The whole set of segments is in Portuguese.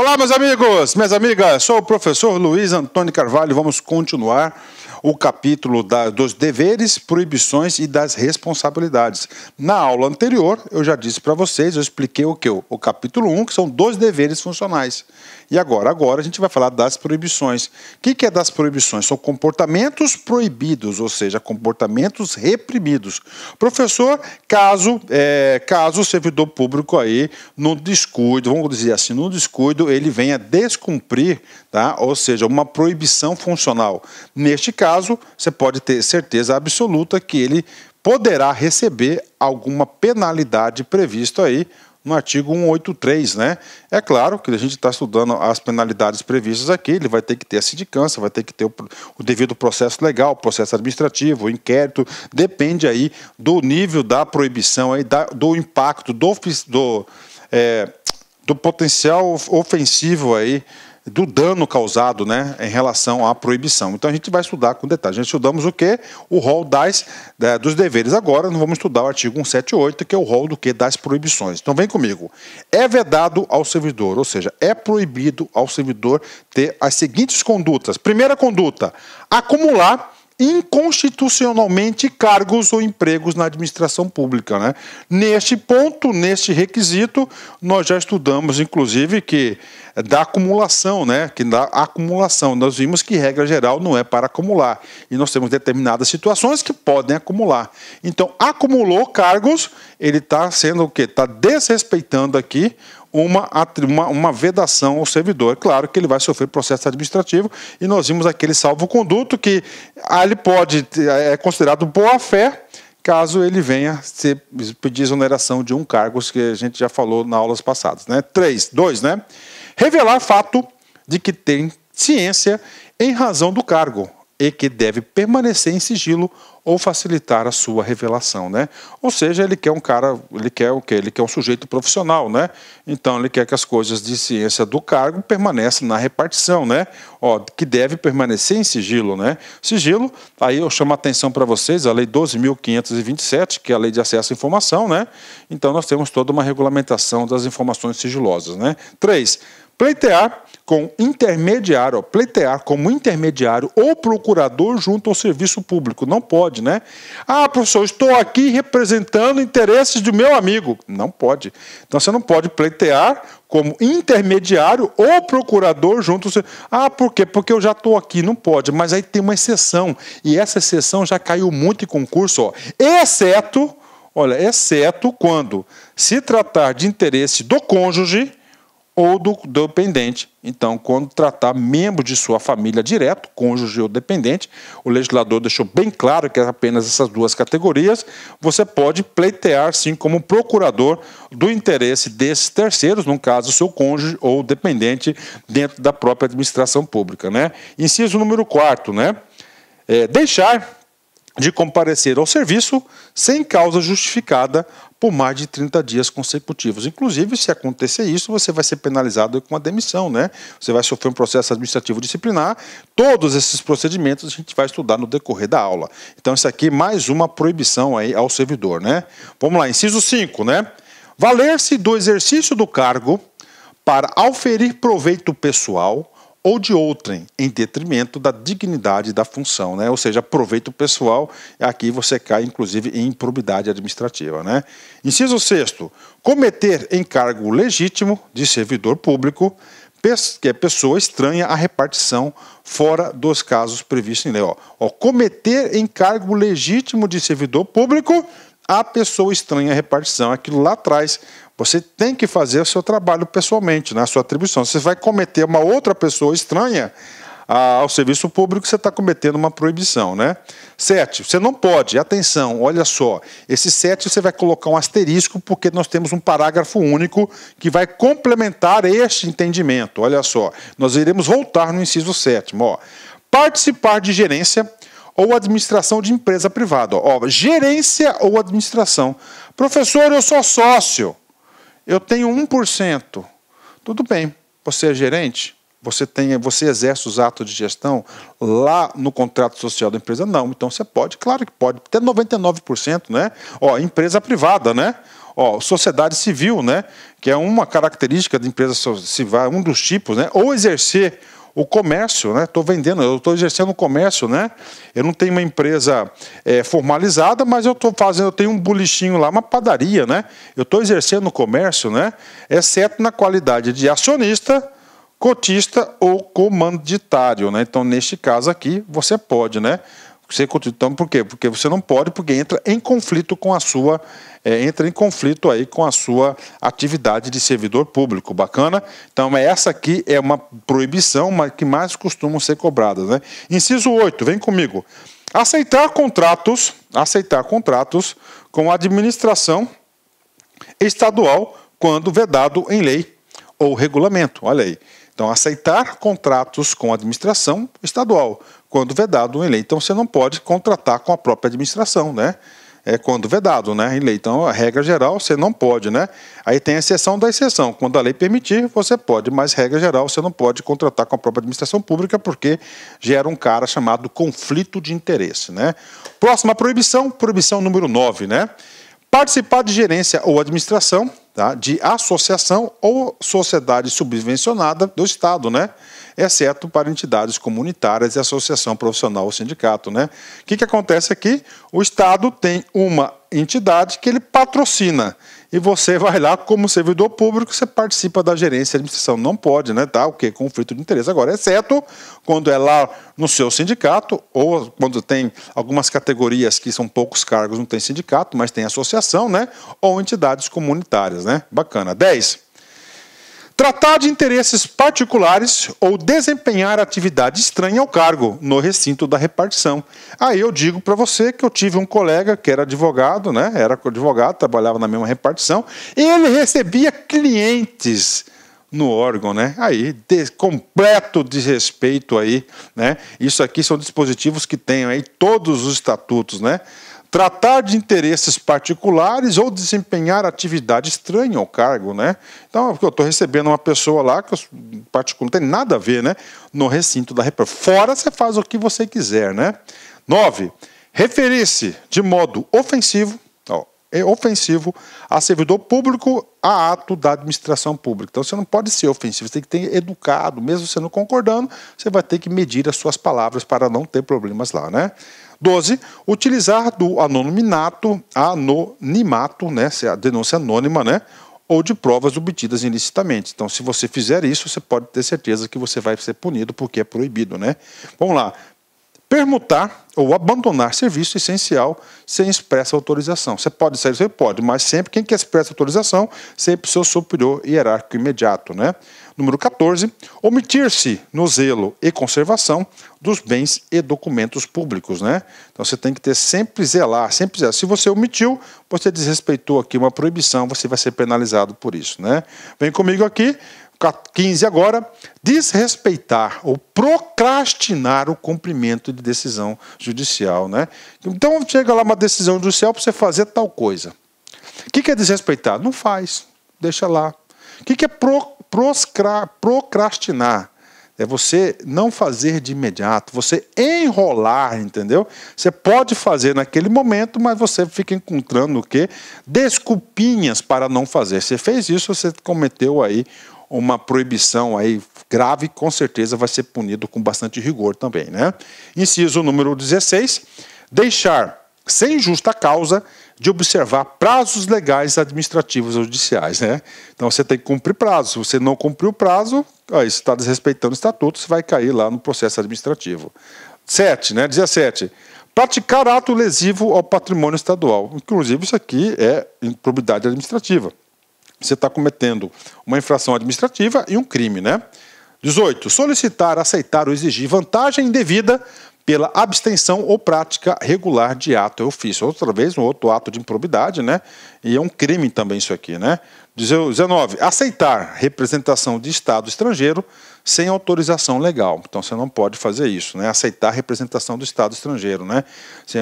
Olá, meus amigos, minhas amigas, sou o professor Luiz Antônio Carvalho. Vamos continuar o capítulo da, dos deveres, proibições e das responsabilidades. Na aula anterior, eu já disse para vocês, eu expliquei o que? O capítulo 1, um, que são dois deveres funcionais. E agora? Agora a gente vai falar das proibições. O que, é das proibições? São comportamentos proibidos, ou seja, comportamentos reprimidos. Professor, caso, é, caso o servidor público aí, no descuido, vamos dizer assim, no descuido, ele venha descumprir, tá? ou seja, uma proibição funcional. Neste caso, você pode ter certeza absoluta que ele poderá receber alguma penalidade prevista aí no artigo 183, né? É claro que a gente está estudando as penalidades previstas aqui, ele vai ter que ter a sindicância, vai ter que ter o, o devido processo legal, processo administrativo, inquérito, depende aí do nível da proibição, aí, da, do impacto, do, do, é, do potencial ofensivo aí do dano causado né, em relação à proibição. Então a gente vai estudar com detalhes. A gente estudamos o que? O rol das, dos deveres. Agora nós vamos estudar o artigo 178, que é o rol do que? Das proibições. Então vem comigo. É vedado ao servidor, ou seja, é proibido ao servidor ter as seguintes condutas. Primeira conduta, acumular inconstitucionalmente cargos ou empregos na administração pública. Né? Neste ponto, neste requisito, nós já estudamos, inclusive, que é da acumulação, né? Que da acumulação. Nós vimos que regra geral não é para acumular. E nós temos determinadas situações que podem acumular. Então, acumulou cargos, ele está sendo o quê? Está desrespeitando aqui uma, uma, uma, vedação ao servidor. Claro que ele vai sofrer processo administrativo e nós vimos aquele salvo-conduto que ah, ele pode, é, é considerado boa-fé, caso ele venha se pedir exoneração de um cargo, que a gente já falou nas aulas passadas. Né? Três, dois, né? revelar fato de que tem ciência em razão do cargo e que deve permanecer em sigilo ou facilitar a sua revelação, né? Ou seja, ele quer um cara, ele quer o quê? Ele quer um sujeito profissional, né? Então ele quer que as coisas de ciência do cargo permaneçam na repartição, né? Ó, que deve permanecer em sigilo, né? Sigilo, aí eu chamo a atenção para vocês, a lei 12527, que é a lei de acesso à informação, né? Então nós temos toda uma regulamentação das informações sigilosas, né? 3 Pleitear com intermediário, ó, pleitear como intermediário ou procurador junto ao serviço público. Não pode, né? Ah, professor, estou aqui representando interesses do meu amigo. Não pode. Então você não pode pleitear como intermediário ou procurador junto ao serviço. Ah, por quê? Porque eu já estou aqui. Não pode. Mas aí tem uma exceção. E essa exceção já caiu muito em concurso, ó. Exceto, olha, exceto quando se tratar de interesse do cônjuge ou do dependente. Então, quando tratar membro de sua família direto, cônjuge ou dependente, o legislador deixou bem claro que é apenas essas duas categorias, você pode pleitear sim como procurador do interesse desses terceiros, no caso, seu cônjuge ou dependente dentro da própria administração pública, né? Inciso número 4, né? É, deixar de comparecer ao serviço sem causa justificada por mais de 30 dias consecutivos. Inclusive, se acontecer isso, você vai ser penalizado com a demissão, né? Você vai sofrer um processo administrativo disciplinar. Todos esses procedimentos a gente vai estudar no decorrer da aula. Então, isso aqui é mais uma proibição aí ao servidor, né? Vamos lá, inciso 5, né? Valer-se do exercício do cargo para auferir proveito pessoal ou de outrem, em detrimento da dignidade da função, né? ou seja, proveito pessoal, aqui você cai inclusive em improbidade administrativa. Né? Inciso sexto: cometer encargo legítimo de servidor público que é pessoa estranha à repartição fora dos casos previstos em lei. Ó, ó, cometer encargo legítimo de servidor público a pessoa estranha à repartição. Aquilo lá atrás você tem que fazer o seu trabalho pessoalmente, né? sua atribuição. Você vai cometer uma outra pessoa estranha ao serviço público, você está cometendo uma proibição. Né? Sete, você não pode, atenção, olha só, esse sete você vai colocar um asterisco, porque nós temos um parágrafo único que vai complementar este entendimento. Olha só, nós iremos voltar no inciso sétimo. Ó. Participar de gerência ou administração de empresa privada. Ó, gerência ou administração. Professor, eu sou sócio eu tenho 1%. Tudo bem, você é gerente, você, tem, você exerce os atos de gestão lá no contrato social da empresa? Não. Então você pode, claro que pode, até 99%, né? Ó, empresa privada, né? Ó, sociedade civil, né? Que é uma característica da empresa civil, um dos tipos, né? Ou exercer o comércio, né? Estou vendendo, eu estou exercendo o comércio, né? Eu não tenho uma empresa é, formalizada, mas eu estou fazendo, eu tenho um bolichinho lá, uma padaria, né? Eu estou exercendo o comércio, né? Exceto na qualidade de acionista, cotista ou comanditário, né? Então, neste caso aqui, você pode, né? Você então por quê? Porque você não pode, porque entra em conflito com a sua, é, entra em conflito aí com a sua atividade de servidor público. Bacana? Então é essa aqui é uma proibição mas que mais costumam ser cobradas. Né? Inciso 8, vem comigo. Aceitar contratos, aceitar contratos com a administração estadual quando vedado em lei ou regulamento. Olha aí. Então, aceitar contratos com a administração estadual, quando vedado em lei. Então, você não pode contratar com a própria administração, né? É quando vedado, né? Em lei. Então, a regra geral, você não pode, né? Aí tem a exceção da exceção. Quando a lei permitir, você pode, mas regra geral, você não pode contratar com a própria administração pública porque gera um cara chamado conflito de interesse, né? Próxima proibição, proibição número 9, né? Participar de gerência ou administração tá, de associação ou sociedade subvencionada do Estado, né? exceto para entidades comunitárias e associação profissional ou sindicato. Né? O que, que acontece aqui? O Estado tem uma entidade que ele patrocina e você vai lá como servidor público, você participa da gerência e administração. Não pode, né? Tá? O que? Conflito de interesse. Agora, exceto quando é lá no seu sindicato, ou quando tem algumas categorias que são poucos cargos, não tem sindicato, mas tem associação, né? Ou entidades comunitárias, né? Bacana. 10 tratar de interesses particulares ou desempenhar atividade estranha ao cargo no recinto da repartição. Aí eu digo para você que eu tive um colega que era advogado, né? Era advogado, trabalhava na mesma repartição, e ele recebia clientes no órgão, né? Aí, de, completo desrespeito aí, né? Isso aqui são dispositivos que têm aí todos os estatutos, né? tratar de interesses particulares ou desempenhar atividade estranha ao cargo, né? Então, eu estou recebendo uma pessoa lá que particular não tem nada a ver, né? No recinto da República. Fora você faz o que você quiser, né? Nove. Referir-se de modo ofensivo, ó, é ofensivo a servidor público a ato da administração pública. Então você não pode ser ofensivo, você tem que ter educado, mesmo você não concordando, você vai ter que medir as suas palavras para não ter problemas lá, né? 12. Utilizar do anonimato, anonimato, né, é a denúncia anônima, né, ou de provas obtidas ilicitamente. Então, se você fizer isso, você pode ter certeza que você vai ser punido porque é proibido, né? Vamos lá permutar ou abandonar serviço essencial sem expressa autorização. Você pode sair, você pode, mas sempre quem quer expressa autorização, sempre seu superior hierárquico imediato, né? Número 14, omitir-se no zelo e conservação dos bens e documentos públicos, né? Então você tem que ter sempre zelar, sempre zelar. Se você omitiu, você desrespeitou aqui uma proibição, você vai ser penalizado por isso, né? Vem comigo aqui, 15 agora, desrespeitar ou procrastinar o cumprimento de decisão judicial. Né? Então chega lá uma decisão judicial para você fazer tal coisa. O que, é desrespeitar? Não faz, deixa lá. O que, que é pro, proscra, procrastinar? É você não fazer de imediato, você enrolar, entendeu? Você pode fazer naquele momento, mas você fica encontrando o quê? Desculpinhas para não fazer. Você fez isso, você cometeu aí uma proibição aí grave, com certeza vai ser punido com bastante rigor também. Né? Inciso número 16: deixar sem justa causa de observar prazos legais administrativos ou judiciais. Né? Então você tem que cumprir prazo. Se você não cumpriu o prazo, aí você está desrespeitando o estatuto, você vai cair lá no processo administrativo. 7, né? 17. Praticar ato lesivo ao patrimônio estadual. Inclusive, isso aqui é improbidade administrativa você está cometendo uma infração administrativa e um crime, né? 18. Solicitar, aceitar ou exigir vantagem indevida pela abstenção ou prática regular de ato e ofício. Outra vez, um outro ato de improbidade, né? E é um crime também isso aqui, né? 19. Aceitar representação de Estado estrangeiro sem autorização legal. Então você não pode fazer isso, né? Aceitar representação do Estado estrangeiro, né?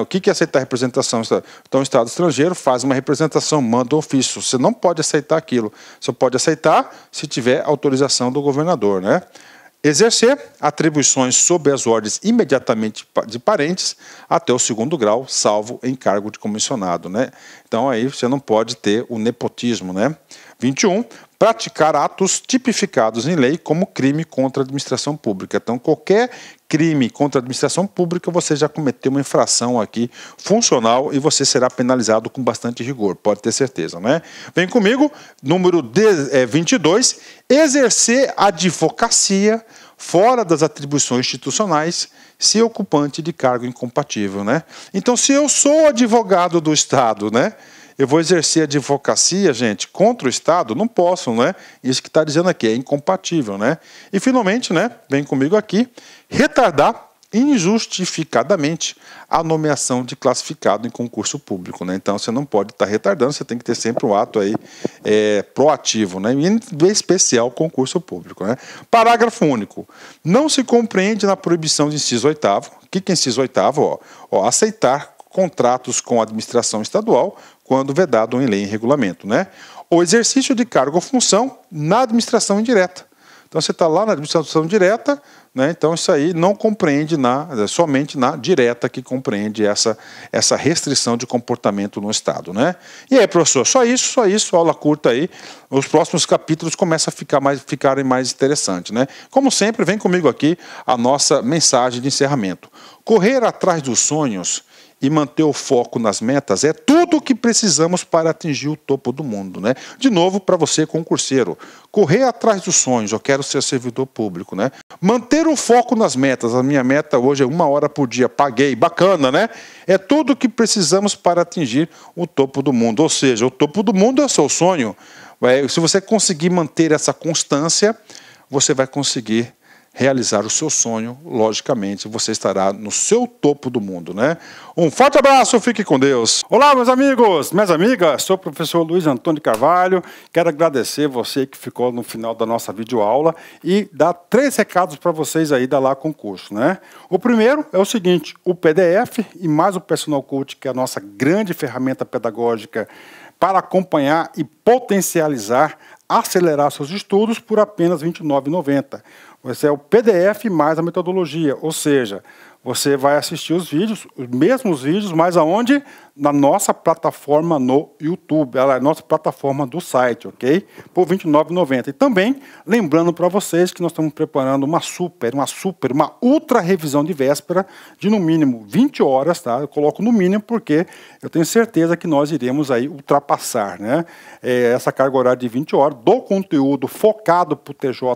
o que é aceitar representação? Então o Estado estrangeiro faz uma representação, manda um ofício. Você não pode aceitar aquilo. Você pode aceitar se tiver autorização do governador, né? Exercer atribuições sob as ordens imediatamente de parentes até o segundo grau, salvo em cargo de comissionado. Né? Então aí você não pode ter o nepotismo, né? 21. Praticar atos tipificados em lei como crime contra a administração pública. Então, qualquer crime contra a administração pública, você já cometeu uma infração aqui funcional e você será penalizado com bastante rigor, pode ter certeza, né? Vem comigo, número 22. É, exercer advocacia fora das atribuições institucionais se ocupante de cargo incompatível, né? Então, se eu sou advogado do Estado, né? Eu vou exercer a advocacia, gente, contra o Estado? Não posso, não é? Isso que está dizendo aqui, é incompatível, né? E finalmente, né, vem comigo aqui, retardar injustificadamente a nomeação de classificado em concurso público. Né? Então você não pode estar tá retardando, você tem que ter sempre um ato aí é, proativo, né? em especial concurso público. Né? Parágrafo único. Não se compreende na proibição de inciso oitavo. O que, que é inciso oitavo? Ó, ó, aceitar contratos com a administração estadual quando vedado em lei e regulamento. Né? O exercício de cargo ou função na administração indireta. Então você está lá na administração direta, né? então isso aí não compreende na, é, somente na direta que compreende essa, essa restrição de comportamento no Estado. Né? E aí, professor, só isso, só isso, aula curta aí. Os próximos capítulos começam a ficar mais, ficarem mais interessantes. Né? Como sempre, vem comigo aqui a nossa mensagem de encerramento. Correr atrás dos sonhos e manter o foco nas metas é tudo o que precisamos para atingir o topo do mundo. Né? De novo, para você, concurseiro, correr atrás dos sonhos, eu quero ser servidor público. Né? Manter o foco nas metas, a minha meta hoje é uma hora por dia, paguei, bacana, né? É tudo o que precisamos para atingir o topo do mundo. Ou seja, o topo do mundo é seu sonho. Se você conseguir manter essa constância, você vai conseguir realizar o seu sonho, logicamente você estará no seu topo do mundo, né? Um forte abraço, fique com Deus. Olá, meus amigos, minhas amigas, sou o professor Luiz Antônio Carvalho. Quero agradecer você que ficou no final da nossa videoaula e dar três recados para vocês aí da Lá Concurso, né? O primeiro é o seguinte, o PDF e mais o Personal Coach, que é a nossa grande ferramenta pedagógica para acompanhar e potencializar, acelerar seus estudos por apenas R$ 29,90. Esse é o PDF mais a metodologia, ou seja, você vai assistir os vídeos, os mesmos vídeos, mas aonde? Na nossa plataforma no YouTube. Ela é a nossa plataforma do site, ok? Por R$ 29,90. E também, lembrando para vocês que nós estamos preparando uma super, uma super, uma ultra revisão de véspera de no mínimo 20 horas, tá? Eu coloco no mínimo porque eu tenho certeza que nós iremos aí ultrapassar, né? É, essa carga horária de 20 horas do conteúdo focado para o TJ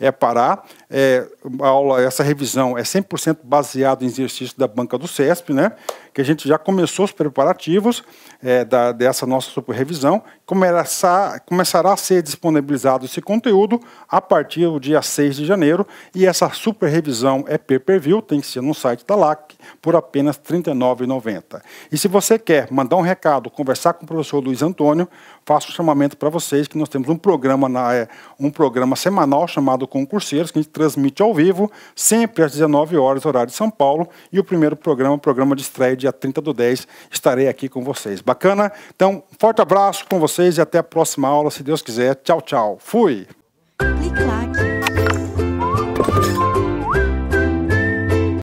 é, Pará. É, aula, essa revisão é 100% baseada baseado em exercício da banca do CESP, né? que a gente já começou os preparativos é, da, dessa nossa revisão, começar, começará a ser disponibilizado esse conteúdo a partir do dia 6 de janeiro, e essa super revisão é pay-per-view, tem que ser no site da LAC, por apenas R$ 39,90. E se você quer mandar um recado, conversar com o professor Luiz Antônio, faço um chamamento para vocês que nós temos um programa, na, é, um programa semanal chamado Concurseiros, que a gente transmite ao vivo, sempre às 19 horas, horário de São Paulo, e o primeiro programa, o é programa de estreia dia 30 do 10, estarei aqui com vocês. Bacana? Então, forte abraço com vocês e até a próxima aula, se Deus quiser. Tchau, tchau. Fui! Clique